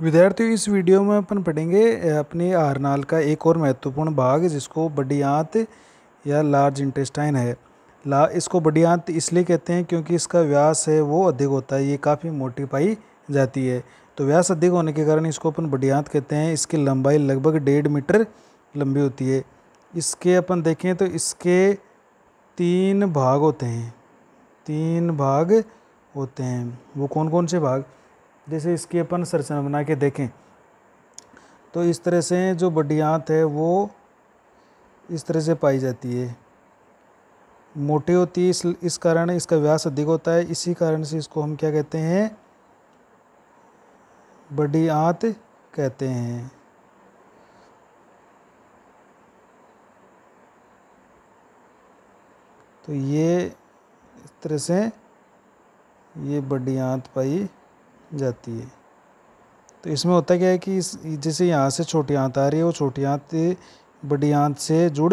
विद्यार्थियों इस वीडियो में अपन पढ़ेंगे अपने आरनाल का एक और महत्वपूर्ण भाग जिसको आंत या लार्ज इंटेस्टाइन है ला इसको आंत इसलिए कहते हैं क्योंकि इसका व्यास है वो अधिक होता है ये काफ़ी मोटी पाई जाती है तो व्यास अधिक होने के कारण इसको अपन आंत कहते हैं इसकी लंबाई लगभग डेढ़ मीटर लंबी होती है इसके अपन देखें तो इसके तीन भाग होते हैं तीन भाग होते हैं वो कौन कौन से भाग जैसे इसकी अपन संरचना बना के देखें तो इस तरह से जो आँत है वो इस तरह से पाई जाती है मोटी होती है इस इस कारण इसका व्यास अधिक होता है इसी कारण से इसको हम क्या कहते हैं बड़ी आंत कहते हैं तो ये इस तरह से ये बड़ी आंत पाई जाती है तो इसमें होता क्या है कि जैसे यहाँ से छोटी आंत आ रही है वो छोटी आंत बड़ी आंत से जुड़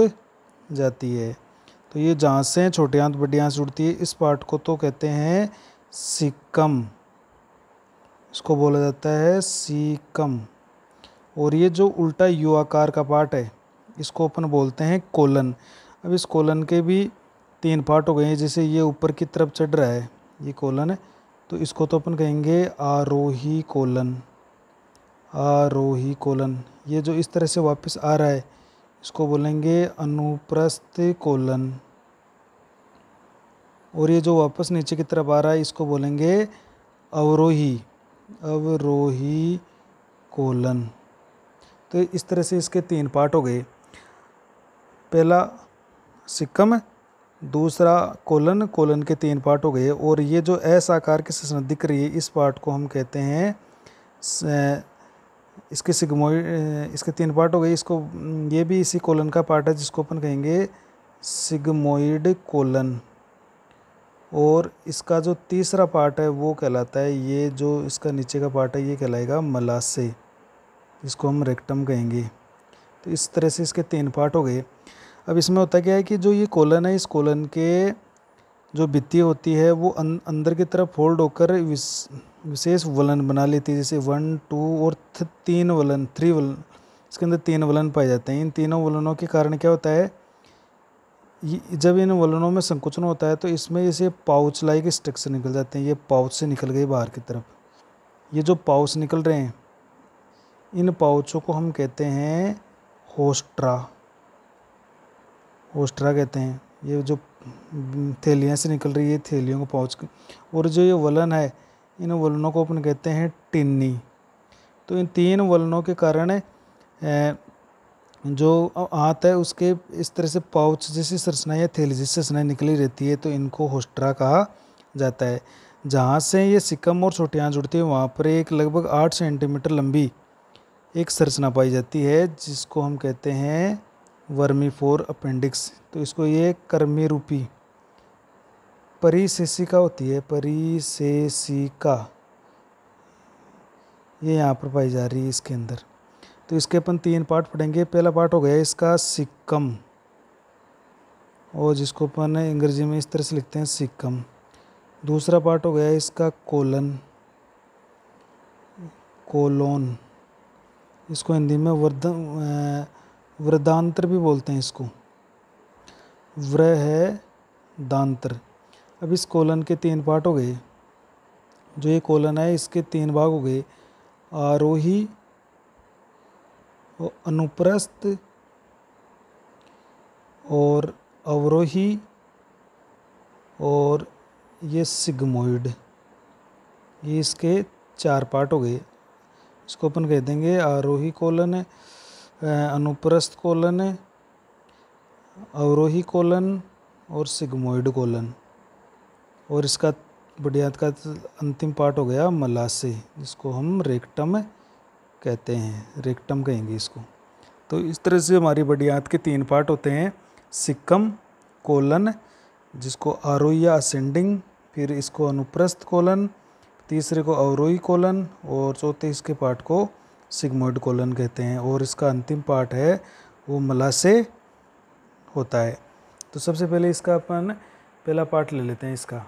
जाती है तो ये जहाँ से छोटी आंत बड़ी आंत जुड़ती है इस पार्ट को तो कहते हैं सिक्कम इसको बोला जाता है सिकम और ये जो उल्टा यू आकार का पार्ट है इसको अपन बोलते हैं कोलन अब इस कोलन के भी तीन पार्ट हो गए हैं जैसे ये ऊपर की तरफ चढ़ रहा है ये कोलन है तो इसको तो अपन कहेंगे आरोही कोलन आरोही कोलन ये जो इस तरह से वापस आ रहा है इसको बोलेंगे अनुप्रस्थ कोलन और ये जो वापस नीचे की तरफ आ रहा है इसको बोलेंगे अवरोही अवरोही कोलन तो इस तरह से इसके तीन पार्ट हो गए पहला सिक्कम दूसरा कोलन कोलन के तीन पार्ट हो गए और ये जो एस आकार की संरचना दिख रही है इस पार्ट को हम कहते हैं इसके सिगमोइड इसके तीन पार्ट हो गए इसको ये भी इसी कोलन का पार्ट है जिसको अपन कहेंगे सिगमोइड कोलन और इसका जो तीसरा पार्ट है वो कहलाता है ये जो इसका नीचे का पार्ट है ये कहलाएगा मलासे जिसको हम रेक्टम कहेंगे तो इस तरह से इसके तीन पार्ट हो गए अब इसमें होता क्या है कि जो ये कोलन है इस कोलन के जो भित्ती होती है वो अं, अंदर की तरफ फोल्ड होकर विशेष वलन बना लेती है जैसे वन टू और तीन वलन थ्री वलन इसके अंदर तीन वलन पाए जाते हैं इन तीनों वलनों के कारण क्या होता है जब इन वलनों में संकुचन होता है तो इसमें जैसे पाउच लाइक स्ट्रक्चर निकल जाते हैं ये पाउच से निकल गए बाहर की तरफ ये जो पाउच निकल रहे हैं इन पाउचों को हम कहते हैं होस्ट्रा ओस्ट्रा कहते हैं ये जो थैलियाँ से निकल रही है थैलियों को पहुँच और जो ये वलन है इन वलनों को अपन कहते हैं टिन्नी तो इन तीन वलनों के कारण जो हाथ है उसके इस तरह से पाउच जैसी सरसना या थैली जैसी सरसनाई निकली रहती है तो इनको होस्ट्रा कहा जाता है जहाँ से ये सिक्कम और छोटियाँ जुड़ती है वहाँ पर एक लगभग आठ सेंटीमीटर लंबी एक सरसना पाई जाती है जिसको हम कहते हैं वर्मी फोर अपेंडिक्स तो इसको ये कर्मी रूपी परिशेषिका होती है परिशेषिका ये यहाँ पर पाई जा रही है इसके अंदर तो इसके अपन तीन पार्ट पढ़ेंगे पहला पार्ट हो गया इसका सिक्कम और जिसको अपन अंग्रेजी में इस तरह से लिखते हैं सिक्कम दूसरा पार्ट हो गया इसका कोलन कोलोन इसको हिंदी में वर्धन वृदांतर भी बोलते हैं इसको व्र है दांतर अब इस कोलन के तीन पार्ट हो गए जो ये कोलन है इसके तीन भाग हो गए आरोही अनुप्रस्थ और अवरोही और ये सिग्मोइड ये इसके चार पार्ट हो गए इसको अपन कह देंगे आरोही कोलन है अनुप्रस्थ कोलन है अवरोही कोलन और सिग्मोइड कोलन और इसका बुनियाद का अंतिम पार्ट हो गया मलासे जिसको हम रेक्टम कहते हैं रेक्टम कहेंगे इसको तो इस तरह से हमारी बडियात के तीन पार्ट होते हैं सिक्कम कोलन जिसको आरोही या असेंडिंग फिर इसको अनुप्रस्थ कोलन तीसरे को अवरोही कोलन और चौथे इसके पार्ट को सिग्मोइड कोलन कहते हैं और इसका अंतिम पार्ट है वो मलासे होता है तो सबसे पहले इसका अपन पहला पार्ट ले लेते हैं इसका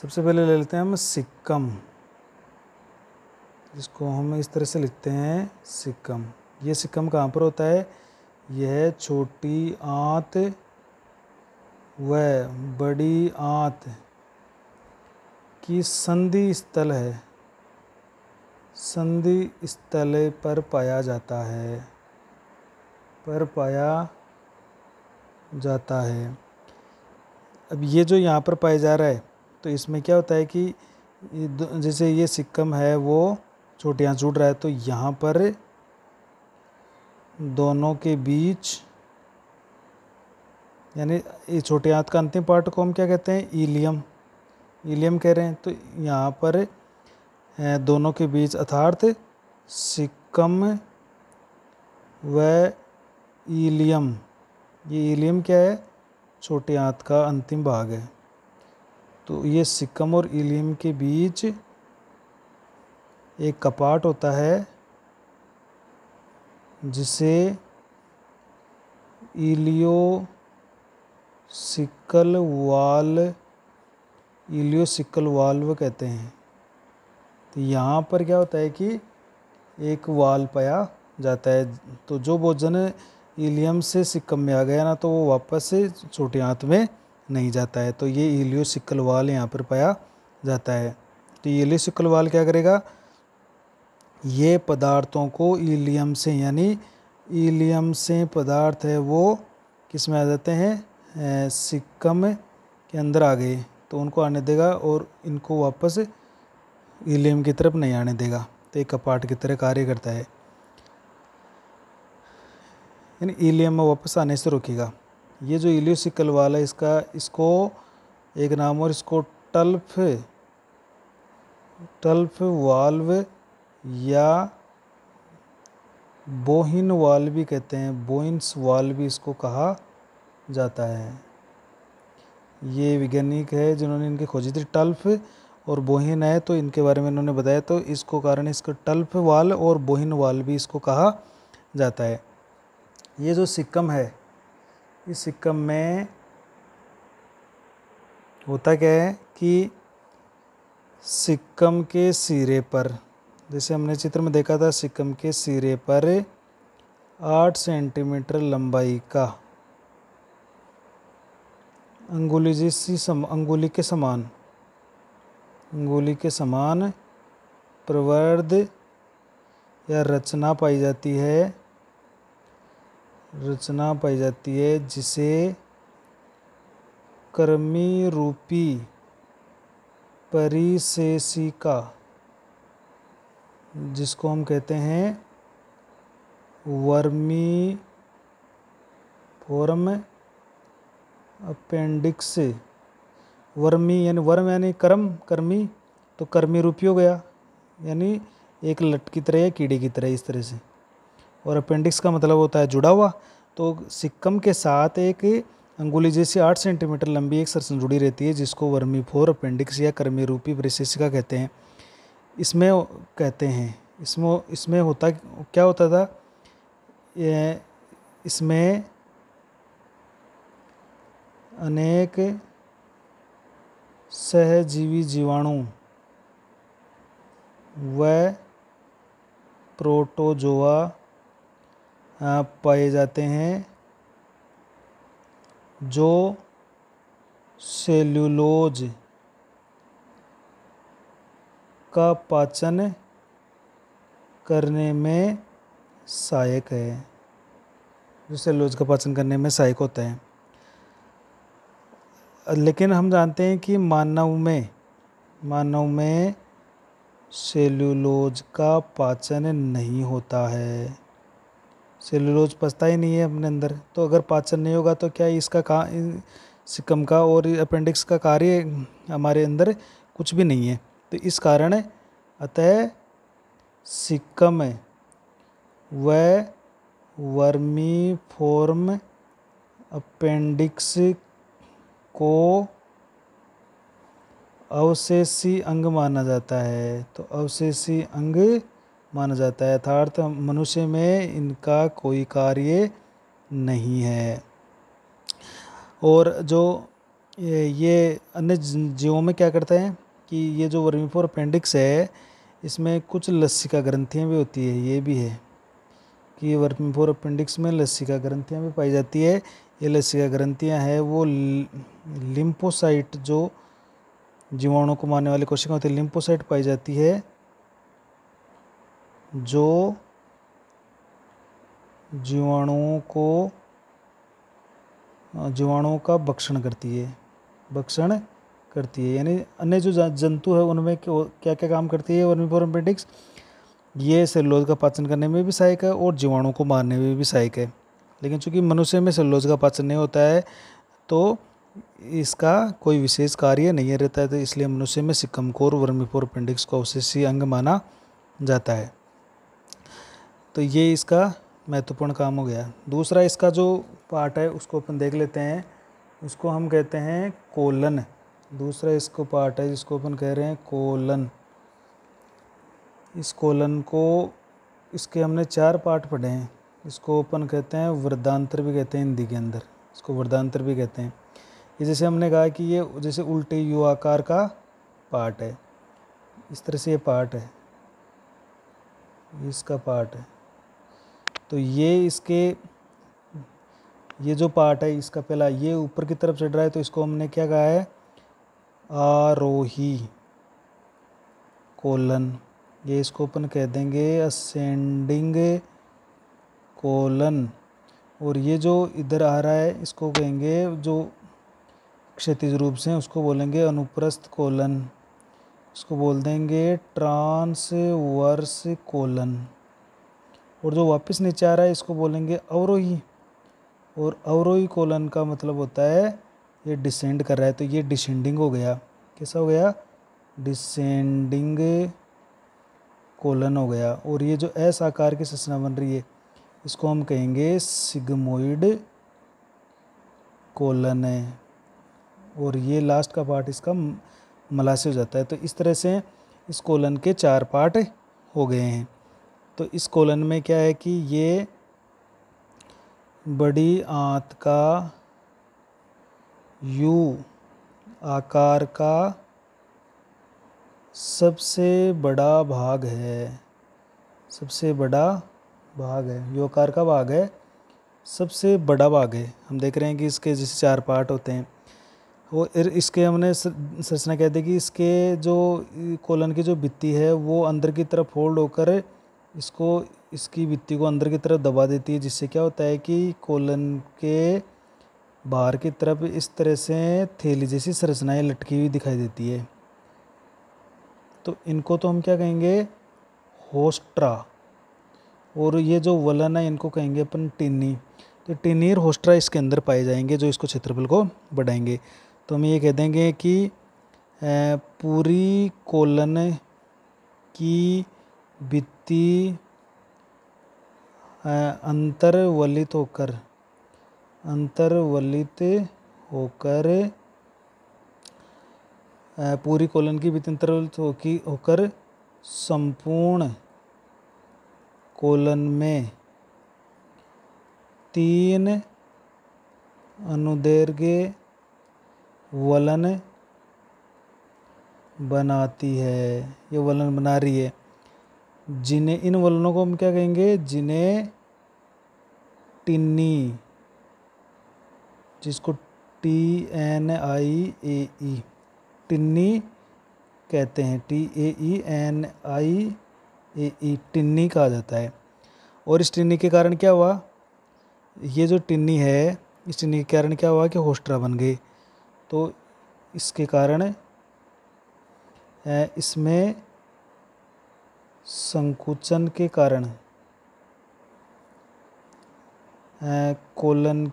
सबसे पहले ले लेते हैं हम सिक्कम इसको हम इस तरह से लिखते हैं सिक्कम ये सिक्कम कहाँ पर होता है यह छोटी आंत व बड़ी आंत की संधि स्थल है संधि स्थल पर पाया जाता है पर पाया जाता है अब ये जो यहाँ पर पाया जा रहा है तो इसमें क्या होता है कि जैसे ये सिक्कम है वो छोटे यहाँ जुड़ रहा है तो यहाँ पर दोनों के बीच यानी ये छोटे हाथ का अंतिम पार्ट को हम क्या कहते हैं ईलियम ईलियम कह रहे हैं तो यहाँ पर दोनों के बीच अर्थार्थ सिक्कम व ईलियम ये ईलियम क्या है छोटे आंत का अंतिम भाग है तो ये सिक्कम और ईलियम के बीच एक कपाट होता है जिसे इलियो सिकल वाल इलियो सिकल वाल्व कहते हैं तो यहाँ पर क्या होता है कि एक वाल पाया जाता है तो जो भोजन ईलियम से सिक्कम में आ गया ना तो वो वापस से छोटे हाथ में नहीं जाता है तो ये ईलियो सिक्कल वाल यहाँ पर पाया जाता है तो ईलियो सिक्कल वाल क्या करेगा ये पदार्थों को ईलियम से यानी ईलियम से पदार्थ है वो किस में आ जाते हैं सिक्कम के अंदर आ गए तो उनको आने देगा और इनको वापस इलियम की तरफ नहीं आने देगा तो एक कपाट की तरह कार्य करता है यानी इलियम में वापस आने से रोकेगा ये जो इलियोसिकल वाला इसका इसको एक नाम और इसको टल्फ टल्फ वाल्व या बोहिन वाल भी कहते हैं बोइंस वाल भी इसको कहा जाता है ये वैज्ञानिक है जिन्होंने इनकी खोजी थी टल्फ और बोहिन है तो इनके बारे में इन्होंने बताया तो इसको कारण इसका टल्फ वाल और बोहिन वाल भी इसको कहा जाता है ये जो सिक्कम है इस सिक्कम में होता क्या है कि सिक्कम के सिरे पर जैसे हमने चित्र में देखा था सिक्कम के सिरे पर आठ सेंटीमीटर लंबाई का अंगुली जिस सम अंगुली के समान गोली के समान प्रवर्ध या रचना पाई जाती है रचना पाई जाती है जिसे कर्मी रूपी परिशेषिका जिसको हम कहते हैं वर्मी फोरम अपेंडिक्स वर्मी यानी वर्म यानी कर्म कर्मी तो कर्मी रूपी हो गया यानी एक लट की तरह या कीड़े की तरह इस तरह से और अपेंडिक्स का मतलब होता है जुड़ा हुआ तो सिक्कम के साथ एक अंगुली जैसी आठ सेंटीमीटर लंबी एक सरसन जुड़ी रहती है जिसको वर्मी फोर अपेंडिक्स या कर्मी रूपी विशेषिका कहते हैं इसमें कहते हैं इसमें इसमें होता क्या होता था इसमें अनेक सहजीवी जीवाणु व प्रोटोजोआ पाए जाते हैं जो सेल्यूलोज का पाचन करने में सहायक है जो सेल्यूलोज का पाचन करने में सहायक होता है लेकिन हम जानते हैं कि मानव में मानव में सेलुलोज का पाचन नहीं होता है सेलुलोज पचता ही नहीं है अपने अंदर तो अगर पाचन नहीं होगा तो क्या इसका का सिकम का और अपेंडिक्स का कार्य हमारे अंदर कुछ भी नहीं है तो इस कारण अतः सिक्कम वह वर्मी फॉर्म अपेंडिक्स को अवशेषी अंग माना जाता है तो अवशेषी अंग माना जाता है अर्थात मनुष्य में इनका कोई कार्य नहीं है और जो ये अन्य जीवों में क्या करते हैं कि ये जो वर्मीफोर अपेंडिक्स है इसमें कुछ का ग्रंथियाँ भी होती है ये भी है कि वर्मीफोर अपेंडिक्स में का ग्रंथियाँ भी पाई जाती है ये लसिका ग्रंथियाँ हैं वो लिम्फोसाइट जो जीवाणु को मारने वाली कोशिका होती है लिम्फोसाइट पाई जाती है जो जीवाणुओं को जीवाणुओं का भक्षण करती है भक्षण करती है यानी अन्य जो जंतु है उनमें क्या क्या काम करती है वर्मीफोरम ये सेलोज का पाचन करने में भी सहायक है और जीवाणु को मारने में भी सहायक है लेकिन चूंकि मनुष्य में सेलोज का पाचन नहीं होता है तो इसका कोई विशेष कार्य नहीं रहता है तो इसलिए मनुष्य में सिकमकोर वर्मीपोर पेंडिक्स को अवशेषी अंग माना जाता है तो ये इसका महत्वपूर्ण काम हो गया दूसरा इसका जो पार्ट है उसको अपन देख लेते हैं उसको हम कहते हैं कोलन दूसरा इसको पार्ट है जिसको अपन कह रहे हैं कोलन इस कोलन को इसके हमने चार पार्ट पढ़े हैं इसको ओपन कहते हैं वृद्धांतर भी कहते हैं हिंदी के अंदर इसको वृद्धांतर भी कहते हैं ये जैसे हमने कहा कि ये जैसे उल्टे यू आकार का पार्ट है इस तरह से ये पार्ट है इसका पार्ट है तो ये इसके ये जो पार्ट है इसका पहला ये ऊपर की तरफ चढ़ रहा है तो इसको हमने क्या कहा है आरोही कोलन ये इसको अपन कह देंगे असेंडिंग कोलन और ये जो इधर आ रहा है इसको कहेंगे जो क्षतिज रूप से उसको बोलेंगे अनुप्रस्थ कोलन उसको बोल देंगे ट्रांसवर्स कोलन और जो वापस नीचे आ रहा है इसको बोलेंगे अवरोही और अवरोही कोलन का मतलब होता है ये डिसेंड कर रहा है तो ये डिसेंडिंग हो गया कैसा हो गया डिसेंडिंग कोलन हो गया और ये जो एस आकार की ससना बन रही है इसको हम कहेंगे सिगमोइड कोलन है और ये लास्ट का पार्ट इसका मला हो जाता है तो इस तरह से इस कोलन के चार पार्ट हो गए हैं तो इस कोलन में क्या है कि ये बड़ी आंत का यू आकार का सबसे बड़ा भाग है सबसे बड़ा भाग है योकार का भाग है सबसे बड़ा भाग है हम देख रहे हैं कि इसके जैसे चार पार्ट होते हैं वो इसके हमने संरचना कहते हैं कि इसके जो कोलन की जो बित्ती है वो अंदर की तरफ फोल्ड होकर इसको इसकी बित्ती को अंदर की तरफ दबा देती है जिससे क्या होता है कि कोलन के बाहर की तरफ इस तरह से थैली जैसी संरचनाएँ लटकी हुई दिखाई देती है तो इनको तो हम क्या कहेंगे होस्ट्रा और ये जो वलन है इनको कहेंगे अपन टिन्नी तो टिनीर होस्ट्रा इसके अंदर पाए जाएंगे जो इसको क्षेत्रफल को बढ़ाएंगे तो हम ये कह देंगे कि पूरी कोलन की वित्तीय अंतर्वलित होकर अंतर्वलित होकर पूरी कोलन की वित्त अंतर्वलित होकर संपूर्ण कोलन में तीन अनुदैर्घ्य वलन बनाती है ये वलन बना रही है जिन्हें इन वलनों को हम क्या कहेंगे जिन्हें टिन्नी जिसको T N I A E taenia कहते हैं T A E N I taenia कहा जाता है और इस टिन्नी के कारण क्या हुआ ये जो टिन्नी है इस टिन्नी के कारण क्या हुआ कि होस्ट्रा बन गई तो इसके कारण इसमें संकुचन के कारण कोलन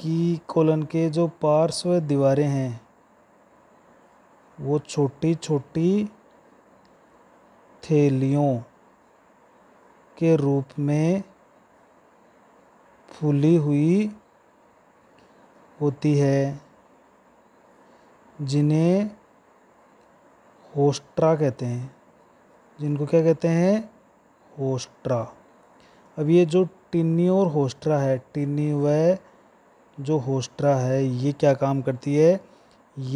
की कोलन के जो पार्श्व दीवारें हैं वो छोटी छोटी थैलियों के रूप में फूली हुई होती है जिन्हें होस्ट्रा कहते हैं जिनको क्या कहते हैं होस्ट्रा अब ये जो टिन्नी और होस्ट्रा है टिन्नी व जो होस्ट्रा है ये क्या काम करती है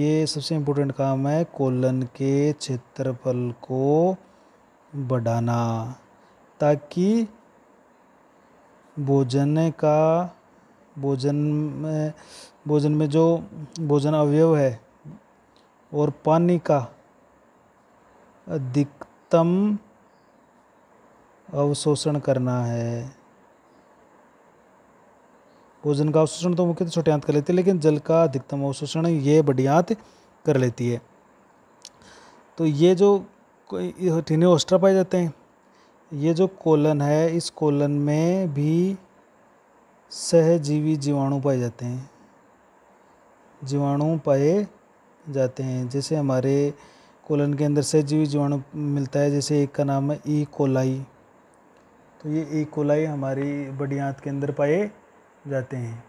ये सबसे इम्पोर्टेंट काम है कोलन के क्षेत्रफल को बढ़ाना ताकि भोजन का भोजन में भोजन में जो भोजन अवयव है और पानी का अधिकतम अवशोषण करना है भोजन का अवशोषण तो मुख्यतः छोटे हाथ कर लेती है लेकिन जल का अधिकतम अवशोषण ये बड़ी हाथ कर लेती है तो ये जो टीने ओस्ट्रा पाए जाते हैं ये जो कोलन है इस कोलन में भी सहजीवी जीवाणु पाए जाते हैं जीवाणु पाए जाते हैं जैसे हमारे कोलन के अंदर सहजीवी जीवाणु मिलता है जैसे एक का नाम है ई कोलाई तो ये ई कोलाई हमारी बड़ी आंत के अंदर पाए जाते हैं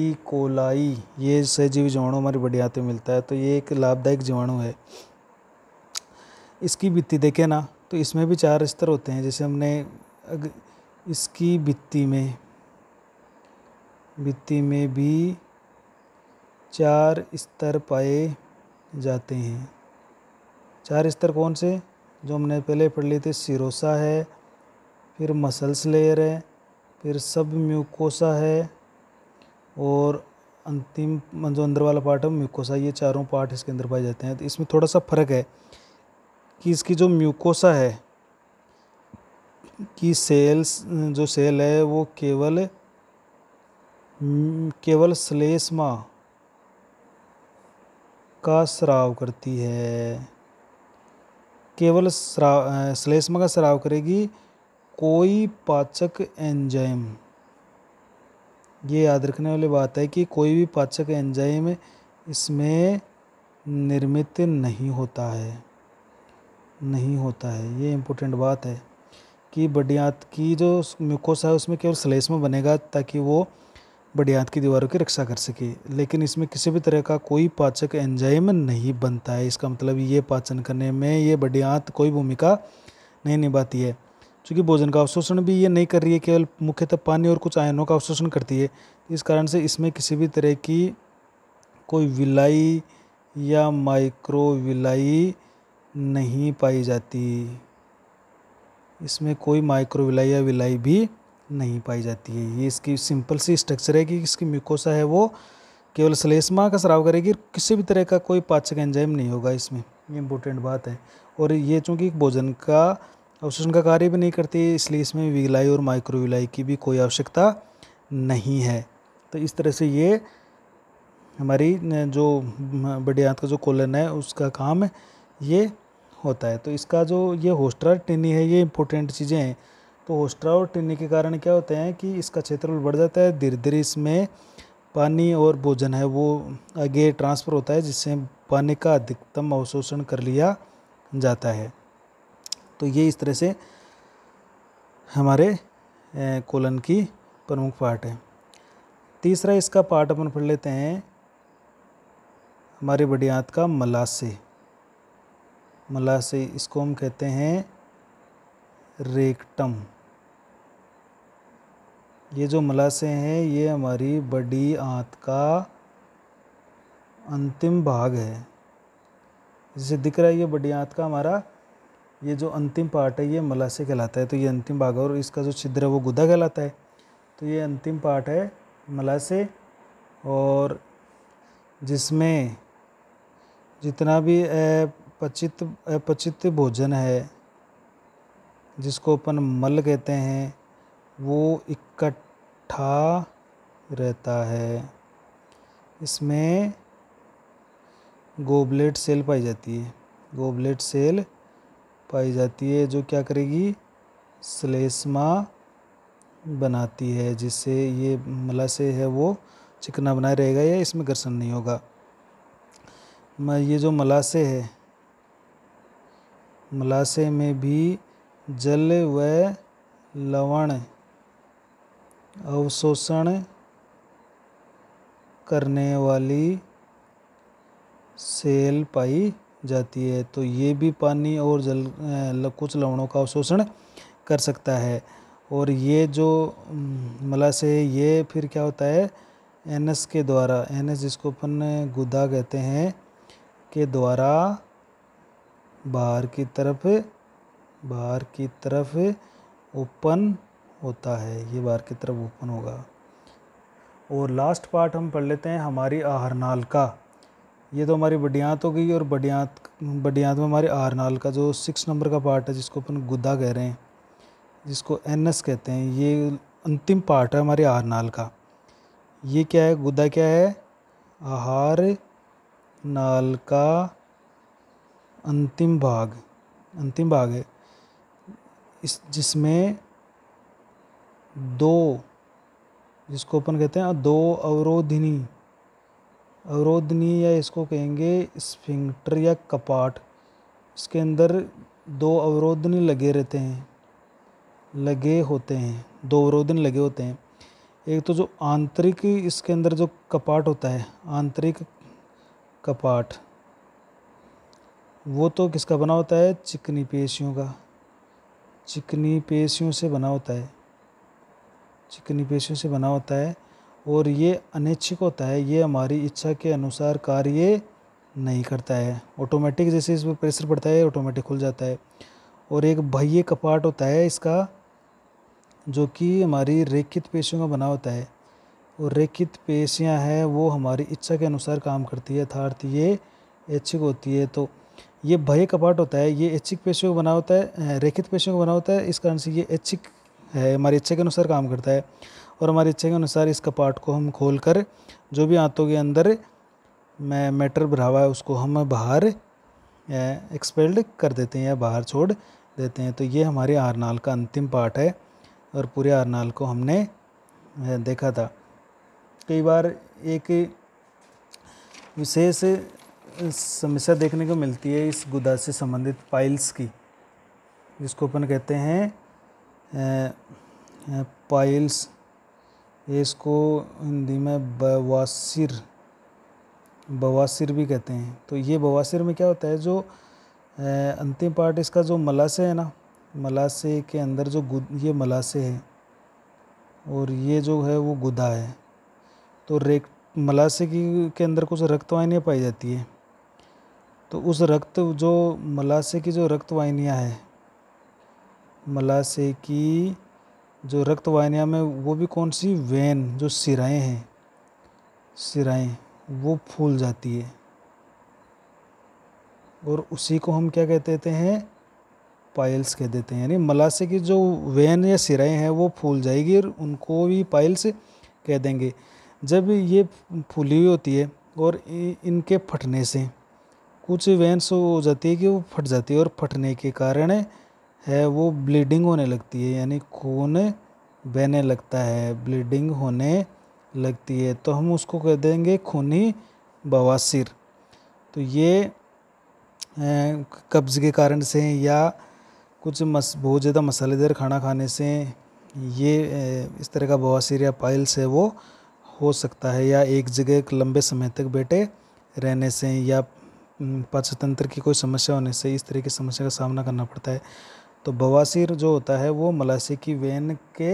ई कोलाई ये सहजीवी जीवाणु हमारी बड़ी आंत में मिलता है तो ये एक लाभदायक जीवाणु है इसकी भित्ति देखें ना तो इसमें भी चार स्तर होते हैं जैसे हमने इसकी भित्ति में भित्ति में भी चार स्तर पाए जाते हैं चार स्तर कौन से जो हमने पहले पढ़ लिए थे सिरोसा है फिर मसल्स लेयर है फिर सब म्यूकोसा है और अंतिम जो अंदर वाला पार्ट है म्यूकोसा ये चारों पार्ट इसके अंदर पाए जाते हैं तो इसमें थोड़ा सा फ़र्क है कि इसकी जो म्यूकोसा है कि सेल्स जो सेल है वो केवल केवल स्लेसमा का स्राव करती है केवल श्राव का स्राव करेगी कोई पाचक एंजाइम ये याद रखने वाली बात है कि कोई भी पाचक एंजाइम इसमें निर्मित नहीं होता है नहीं होता है ये इम्पोर्टेंट बात है कि बडियात की जो म्यूकोसा है उसमें केवल में बनेगा ताकि वो बडियात की दीवारों की रक्षा कर सके लेकिन इसमें किसी भी तरह का कोई पाचक एंजाइम नहीं बनता है इसका मतलब ये पाचन करने में ये बडियात कोई भूमिका नहीं निभाती है चूँकि भोजन का अवशोषण भी ये नहीं कर रही है केवल मुख्यतः पानी और कुछ आयनों का अवशोषण करती है इस कारण से इसमें किसी भी तरह की कोई विलाई या माइक्रोविलाई नहीं पाई जाती इसमें कोई माइक्रोविलाई या विलाई भी नहीं पाई जाती है ये इसकी सिंपल सी स्ट्रक्चर है कि इसकी म्यूकोसा है वो केवल सलेसमा का स्राव करेगी किसी भी तरह का कोई पाचक एंजाइम नहीं होगा इसमें ये इम्पोर्टेंट बात है और ये चूँकि भोजन का अवशोषण का कार्य भी नहीं करती इसलिए इसमें विलाई और माइक्रोविलाई की भी कोई आवश्यकता नहीं है तो इस तरह से ये हमारी जो बड़े हाथ का जो कोलन है उसका काम है ये होता है तो इसका जो ये होस्ट्रा और है ये इंपॉर्टेंट चीज़ें हैं तो होस्ट्रा और टिन्नी के कारण क्या होते हैं कि इसका क्षेत्रफल बढ़ जाता है धीरे धीरे इसमें पानी और भोजन है वो आगे ट्रांसफ़र होता है जिससे पानी का अधिकतम अवशोषण कर लिया जाता है तो ये इस तरह से हमारे कोलन की प्रमुख पार्ट है तीसरा इसका पार्ट अपन पढ़ लेते हैं हमारे बड़ी आंत का मलासे मला से इसको हम कहते हैं रेक्टम ये जो मलासे हैं ये हमारी बड़ी आंत का अंतिम भाग है जिसे दिख रहा है ये बड़ी आंत का हमारा ये जो अंतिम पार्ट है ये मलासे कहलाता है तो ये अंतिम भाग है और इसका जो छिद्र है वो गुदा कहलाता है तो ये अंतिम पार्ट है मलासे और जिसमें जितना भी पचित अपचित भोजन है जिसको अपन मल कहते हैं वो इकट्ठा रहता है इसमें गोबलेट सेल पाई जाती है गोबलेट सेल पाई जाती है जो क्या करेगी स्लेसमा बनाती है जिससे ये मला से है वो चिकना बनाए रहेगा या इसमें घर्षण नहीं होगा ये जो मलासे है मलासे में भी जल व लवण अवशोषण करने वाली सेल पाई जाती है तो ये भी पानी और जल कुछ लवणों का अवशोषण कर सकता है और ये जो मलाशय है ये फिर क्या होता है एन के द्वारा एन जिसको अपन गुदा कहते हैं के द्वारा बाहर की तरफ बाहर की तरफ ओपन होता है ये बाहर की तरफ ओपन होगा और लास्ट पार्ट हम पढ़ लेते हैं हमारी आहरनाल का ये तो हमारी बडियात हो गई और बडियात बडियात तो में हमारे आहरनाल का जो सिक्स नंबर का पार्ट है जिसको अपन गुदा कह रहे हैं जिसको एस कहते हैं ये अंतिम पार्ट है हमारे आहरनाल का ये क्या है गुदा क्या है आहार नाल का अंतिम भाग अंतिम भाग है इस जिसमें दो जिसको अपन कहते हैं दो अवरोधिनी अवरोधनी या इसको कहेंगे स्फिंक्टर या कपाट इसके अंदर दो अवरोधनी लगे रहते हैं लगे होते हैं दो अवरोधन लगे होते हैं एक तो जो आंतरिक इसके अंदर जो कपाट होता है आंतरिक कपाट वो तो किसका बना होता है चिकनी पेशियों का चिकनी पेशियों से बना होता है चिकनी पेशियों से बना होता है और ये अनैच्छिक होता है ये हमारी इच्छा के अनुसार कार्य नहीं करता है ऑटोमेटिक जैसे इस पर प्रेशर पड़ता है ऑटोमेटिक खुल जाता है और एक बाह्य कपाट होता है इसका जो कि हमारी रेखित पेशियों का बना होता है और रेखित पेशियां हैं वो हमारी इच्छा के अनुसार काम करती है अर्थार्थ ये ऐच्छिक होती है तो ये भय कपाट होता है ये ऐच्छिक पेशियों को बना होता है रेखित पेशियों को बना होता है इस कारण से ये ऐच्छिक है हमारी इच्छा के अनुसार काम करता है और हमारी इच्छा के अनुसार इस कपाट को हम खोल कर जो भी आंतों के अंदर में मैटर भरा हुआ है उसको हम बाहर एक्सपेल्ड कर देते हैं या बाहर छोड़ देते हैं तो ये हमारे आरनाल का अंतिम पार्ट है और पूरे आरनाल को हमने देखा था कई बार एक विशेष समस्या देखने को मिलती है इस गुदा से संबंधित पाइल्स की जिसको अपन कहते हैं पाइल्स इसको हिंदी में बवासिर बवासिर भी कहते हैं तो ये बवासिर में क्या होता है जो अंतिम पार्ट इसका जो मलासे है ना मलासे के अंदर जो गुद ये मलासे है और ये जो है वो गुदा है तो रेक मलासे की के अंदर कुछ रक्तवाहिनियाँ पाई जाती है तो उस रक्त जो मलाशय की जो रक्त वाहिनियाँ हैं मलाशय की जो रक्त वाहिनियाँ में वो भी कौन सी वेन जो सिराएँ हैं सिराएँ वो फूल जाती है और उसी को हम क्या कह देते हैं पाइल्स कह देते हैं यानी मलाशय की जो वेन या सिराएँ हैं वो फूल जाएगी और उनको भी पाइल्स कह देंगे जब ये फूली हुई होती है और इनके फटने से कुछ वेंस हो जाती है कि वो फट जाती है और फटने के कारण है वो ब्लीडिंग होने लगती है यानी खून बहने लगता है ब्लीडिंग होने लगती है तो हम उसको कह देंगे खूनी बवासीर तो ये कब्ज़ के कारण से या कुछ मस बहुत ज़्यादा मसालेदार खाना खाने से ये इस तरह का बवासीर या पाइल्स है वो हो सकता है या एक जगह लंबे समय तक बैठे रहने से या पाचन तंत्र की कोई समस्या होने से इस तरह की समस्या का सामना करना पड़ता है तो बवासीर जो होता है वो मलाशय की वेन के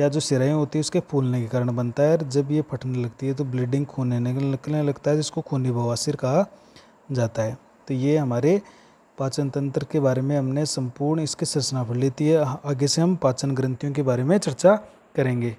या जो सिराएँ होती है उसके फूलने के कारण बनता है और जब ये फटने लगती है तो ब्लीडिंग खून निकलने लगता है जिसको खूनी बवासीर कहा जाता है तो ये हमारे पाचन तंत्र के बारे में हमने संपूर्ण इसकी सृचना पढ़ ली थी आगे से हम पाचन ग्रंथियों के बारे में चर्चा करेंगे